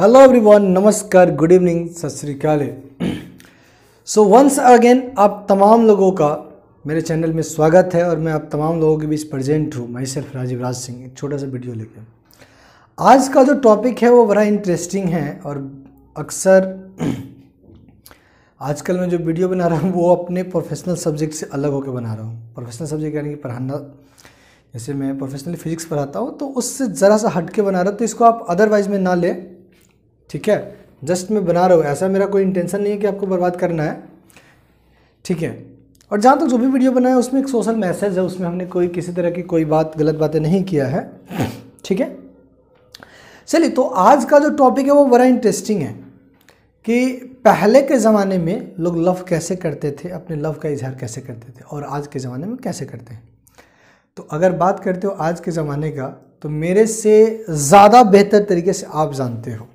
hello everyone नमस्कार good evening सत श्रीकाल सो वंस अगेन आप तमाम लोगों का मेरे चैनल में स्वागत है और मैं आप तमाम लोगों के बीच प्रेजेंट हूँ मैं सेल्फ राजीव राज सिंह एक छोटा सा वीडियो लेकर आज का जो टॉपिक है वो बड़ा इंटरेस्टिंग है और अक्सर आजकल मैं जो वीडियो बना रहा हूँ वो अपने प्रोफेशनल सब्जेक्ट से अलग होकर बना रहा हूँ प्रोफेशनल सब्जेक्ट यानी कि पढ़ाना जैसे मैं प्रोफेशनली फिजिक्स पढ़ाता हूँ तो उससे ज़रा सा हटके बना रहा हूँ तो इसको आप अदरवाइज़ में ना लें ठीक है जस्ट मैं बना रहा हूँ ऐसा मेरा कोई इंटेंशन नहीं है कि आपको बर्बाद करना है ठीक है और जहाँ तक तो जो भी वीडियो बनाया उसमें एक सोशल मैसेज है उसमें हमने कोई किसी तरह की कोई बात गलत बातें नहीं किया है ठीक है चलिए तो आज का जो टॉपिक है वो बड़ा इंटरेस्टिंग है कि पहले के ज़माने में लोग लव कैसे करते थे अपने लव का इजहार कैसे करते थे और आज के ज़माने में कैसे करते हैं तो अगर बात करते हो आज के ज़माने का तो मेरे से ज़्यादा बेहतर तरीके से आप जानते हो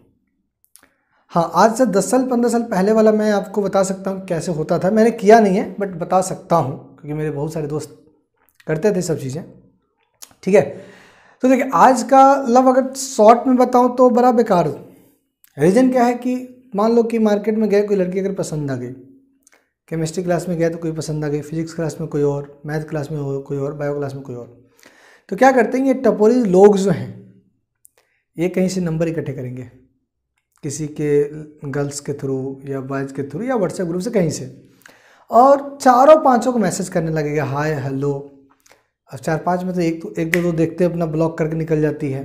हाँ आज से दस साल पंद्रह साल पहले वाला मैं आपको बता सकता हूँ कैसे होता था मैंने किया नहीं है बट बता सकता हूँ क्योंकि मेरे बहुत सारे दोस्त करते थे सब चीज़ें ठीक है तो देखिए आज का लव अगर शॉर्ट में बताऊँ तो बड़ा बेकार रीज़न क्या है कि मान लो कि मार्केट में गए कोई लड़की अगर पसंद आ गई केमिस्ट्री क्लास में गए तो कोई पसंद आ गई फिजिक्स क्लास में कोई और मैथ क्लास में कोई और बायो क्लास में कोई और तो क्या करते हैं ये टपोरी लोग जो हैं ये कहीं से नंबर इकट्ठे करेंगे किसी के गर्ल्स के थ्रू या बॉयज के थ्रू या व्हाट्सएप ग्रुप से कहीं से और चारों पांचों को मैसेज करने लगेगा हाय हेलो अब चार पांच में तो एक तो एक दो तो देखते अपना ब्लॉक करके निकल जाती है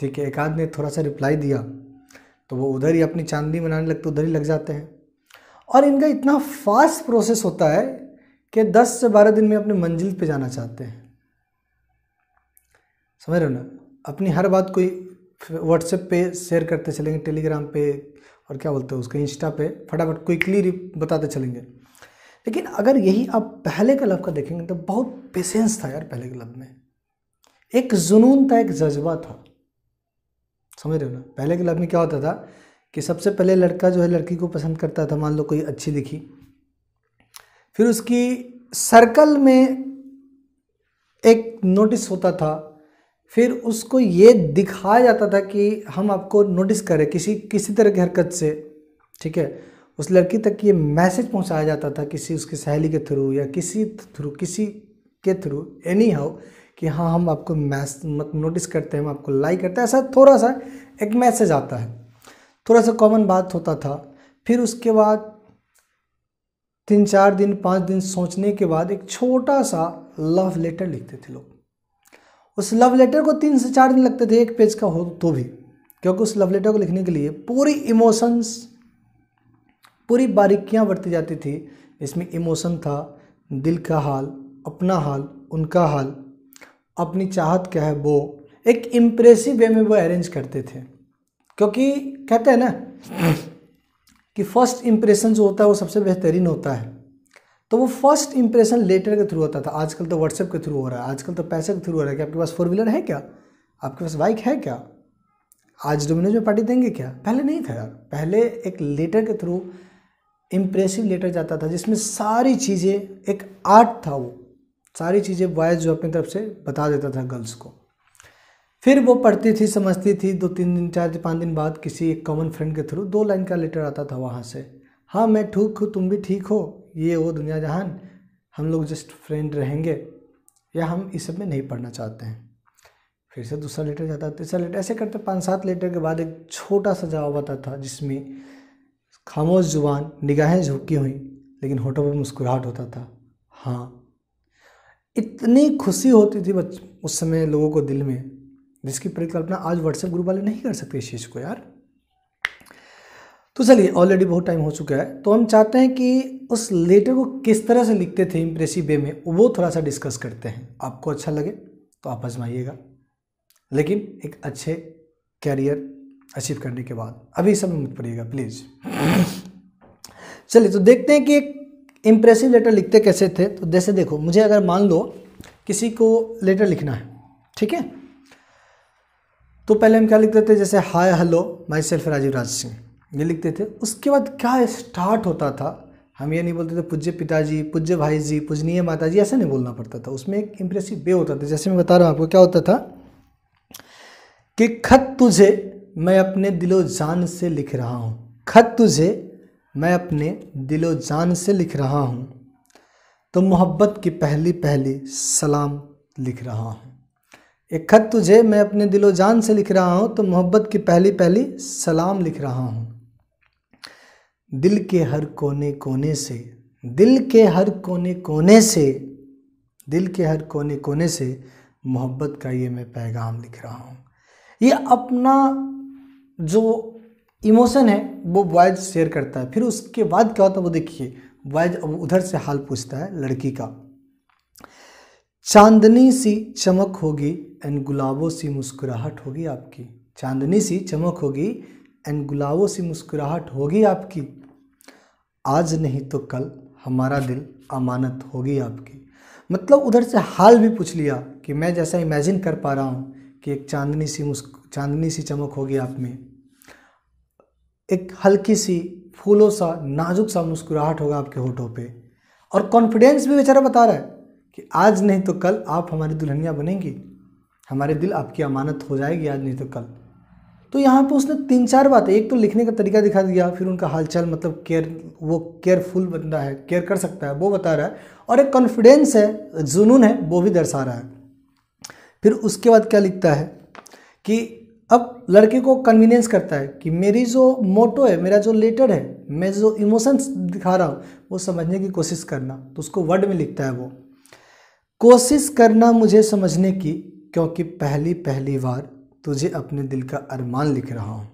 ठीक है एक आध ने थोड़ा सा रिप्लाई दिया तो वो उधर ही अपनी चांदी मनाने लगते उधर ही लग जाते हैं और इनका इतना फास्ट प्रोसेस होता है कि दस से बारह दिन में अपनी मंजिल पर जाना चाहते हैं समझ रहे हो ना अपनी हर बात कोई व्हाट्सएप पे शेयर करते चलेंगे टेलीग्राम पे और क्या बोलते हैं उसका इंस्टा पे फटाफट क्विकली बताते चलेंगे लेकिन अगर यही आप पहले का का देखेंगे तो बहुत पेशेंस था यार पहले के में एक जुनून था एक जज्बा था समझ रहे हो ना पहले के में क्या होता था कि सबसे पहले लड़का जो है लड़की को पसंद करता था मान लो कोई अच्छी दिखी फिर उसकी सर्कल में एक नोटिस होता था फिर उसको ये दिखाया जाता था कि हम आपको नोटिस करें किसी किसी तरह की हरकत से ठीक है उस लड़की तक ये मैसेज पहुंचाया जाता था किसी उसके सहेली के थ्रू या किसी थ्रू किसी के थ्रू एनी हाउ कि हाँ हम आपको मैस मत नोटिस करते हैं हम आपको लाइक करते हैं ऐसा थोड़ा सा एक मैसेज आता है थोड़ा सा कॉमन बात होता था फिर उसके बाद तीन चार दिन पाँच दिन सोचने के बाद एक छोटा सा लव लेटर लिखते थे लोग उस लव लेटर को तीन से चार दिन लगते थे एक पेज का हो तो भी क्योंकि उस लव लेटर को लिखने के लिए पूरी इमोशंस पूरी बारीकियां बरती जाती थी इसमें इमोशन था दिल का हाल अपना हाल उनका हाल अपनी चाहत क्या है वो एक इम्प्रेसिव वे में वो अरेंज करते थे क्योंकि कहते हैं ना कि फर्स्ट इम्प्रेशन जो होता है वो सबसे बेहतरीन होता है तो वो फर्स्ट इंप्रेशन लेटर के थ्रू होता था आजकल तो व्हाट्सएप के थ्रू हो रहा है आजकल तो पैसे के थ्रू हो रहा है कि आपके पास फोर व्हीलर है क्या आपके पास बाइक है क्या आज डोमिनोज में पार्टी देंगे क्या पहले नहीं था यार पहले एक लेटर के थ्रू इम्प्रेसिव लेटर जाता था जिसमें सारी चीज़ें एक आर्ट था वो सारी चीज़ें बॉयज़ जो अपनी तरफ से बता देता था गर्ल्स को फिर वो पढ़ती थी समझती थी दो तीन दिन चार पाँच दिन बाद किसी एक कॉमन फ्रेंड के थ्रू दो लाइन का लेटर आता था वहाँ से हाँ मैं ठीक हूँ तुम भी ठीक हो ये वो दुनिया जहान हम लोग जस्ट फ्रेंड रहेंगे या हम इस सब में नहीं पढ़ना चाहते हैं फिर से दूसरा लेटर जाता तीसरा लेटर ऐसे करते पाँच सात लेटर के बाद एक छोटा सा जवाब आता था जिसमें खामोश जुबान निगाहें झुकी हुई लेकिन होठों पर मुस्कुराहट होता था हाँ इतनी खुशी होती थी बच उस समय लोगों को दिल में जिसकी परिकल्पना आज व्हाट्सएप ग्रुप वाले नहीं कर सकते इस चीज़ को यार तो चलिए ऑलरेडी बहुत टाइम हो चुका है तो हम चाहते हैं कि उस लेटर को किस तरह से लिखते थे इम्प्रेसिव वे में वो थोड़ा सा डिस्कस करते हैं आपको अच्छा लगे तो आप आजमाइएगा लेकिन एक अच्छे कैरियर अचीव करने के बाद अभी समय मत पड़िएगा प्लीज़ चलिए तो देखते हैं कि एक इम्प्रेसिव लेटर लिखते कैसे थे तो जैसे देखो मुझे अगर मान लो किसी को लेटर लिखना है ठीक है तो पहले हम क्या लिखते थे जैसे hi hello myself Rajeev Raj Singh ये लिखते थे उसके बाद क्या स्टार्ट होता था हम ये नहीं बोलते थे पूज्य पिताजी पूज्य भाई जी पूजनीय माता जी ऐसा नहीं बोलना पड़ता था उसमें एक इम्प्रेसिव वे होता था जैसे मैं बता रहा हूँ आपको क्या होता था कि खत तुझे मैं अपने दिलो जान से लिख रहा हूँ खत तुझे मैं अपने दिलो जान से लिख रहा हूँ तो मोहब्बत की पहली पहली सलाम लिख रहा हूँ एक खत तुझे मैं अपने दिलो जान से लिख रहा हूँ तो मोहब्बत की पहली पहली सलाम लिख रहा हूँ दिल के हर कोने कोने से दिल के हर कोने कोने से दिल के हर कोने कोने से मोहब्बत का ये मैं पैगाम लिख रहा हूँ ये अपना जो इमोशन है वो बॉयज शेयर करता है फिर उसके बाद क्या होता है वो देखिए बॉयज अब उधर से हाल पूछता है लड़की का चांदनी सी चमक होगी एंड गुलाबों सी मुस्कुराहट होगी आपकी चांदनी सी चमक होगी एंड गुलाबों सी मुस्कुराहट होगी आपकी आज नहीं तो कल हमारा दिल अमानत होगी आपकी मतलब उधर से हाल भी पूछ लिया कि मैं जैसा इमेजिन कर पा रहा हूँ कि एक चांदनी सी मुस्क चांदनी सी चमक होगी आप में एक हल्की सी फूलों सा नाजुक सा मुस्कुराहट होगा आपके होठों पे और कॉन्फिडेंस भी बेचारा बता रहा है कि आज नहीं तो कल आप हमारी दुल्हनिया बनेंगी हमारे दिल आपकी अमानत हो जाएगी आज नहीं तो कल तो यहाँ पे उसने तीन चार बातें एक तो लिखने का तरीका दिखा दिया फिर उनका हालचाल मतलब केयर वो केयरफुल बंदा है केयर कर सकता है वो बता रहा है और एक कॉन्फिडेंस है जुनून है वो भी दर्शा रहा है फिर उसके बाद क्या लिखता है कि अब लड़के को कन्वीनियंस करता है कि मेरी जो मोटो है मेरा जो लेटर है मैं जो इमोशंस दिखा रहा हूँ वो समझने की कोशिश करना तो उसको वर्ड में लिखता है वो कोशिश करना मुझे समझने की क्योंकि पहली पहली बार तुझे अपने दिल का अरमान लिख रहा हूँ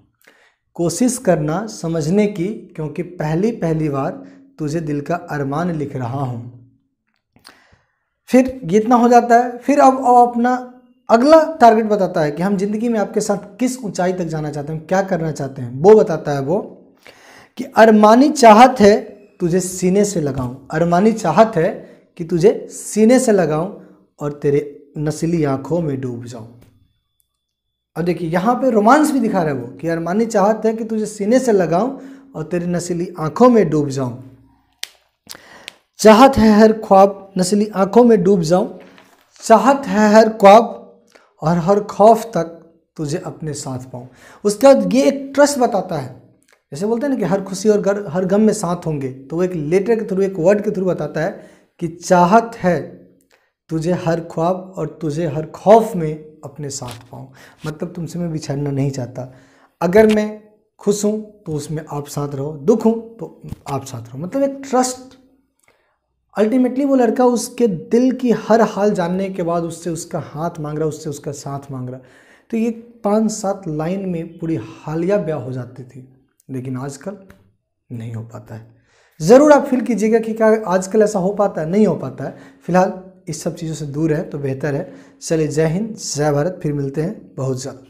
कोशिश करना समझने की क्योंकि पहली पहली बार तुझे दिल का अरमान लिख रहा हूँ फिर ये इतना हो जाता है फिर अब अब अपना अगला टारगेट बताता है कि हम ज़िंदगी में आपके साथ किस ऊंचाई तक जाना चाहते हैं क्या करना चाहते हैं वो बताता है वो कि अरमानी चाहत है तुझे सीने से लगाऊं अरमानी चाहत है कि तुझे सीने से लगाऊं और तेरे नस्ली आँखों में डूब जाऊं और देखिए यहाँ पे रोमांस भी दिखा रहे वो कि अरमानी चाहत है कि तुझे सीने से लगाऊं और तेरी नशीली आंखों में डूब जाऊं चाहत है हर ख्वाब नस्ली आंखों में डूब जाऊं चाहत है हर ख्वाब और हर खौफ तक तुझे अपने साथ पाऊँ उसके बाद ये एक ट्रस्ट बताता है जैसे बोलते हैं ना कि हर खुशी और गर, हर गम में साथ होंगे तो वो एक लेटर के थ्रू एक वर्ड के थ्रू बताता है कि चाहत है तुझे हर ख्वाब और तुझे हर खौफ में अपने साथ पाऊँ मतलब तुमसे मैं बिछड़ना नहीं चाहता अगर मैं खुश हूँ तो उसमें आप साथ रहो दुख हूँ तो आप साथ रहो मतलब एक ट्रस्ट अल्टीमेटली वो लड़का उसके दिल की हर हाल जानने के बाद उससे उसका हाथ मांग रहा उससे उसका साथ मांग रहा तो ये पाँच सात लाइन में पूरी हालिया ब्याह हो जाती थी लेकिन आजकल नहीं हो पाता है ज़रूर आप फील कीजिएगा कि क्या आजकल ऐसा हो पाता है नहीं हो पाता है फिलहाल इस सब चीज़ों से दूर है तो बेहतर है चलिए जय हिंद जय भारत फिर मिलते हैं बहुत जल्द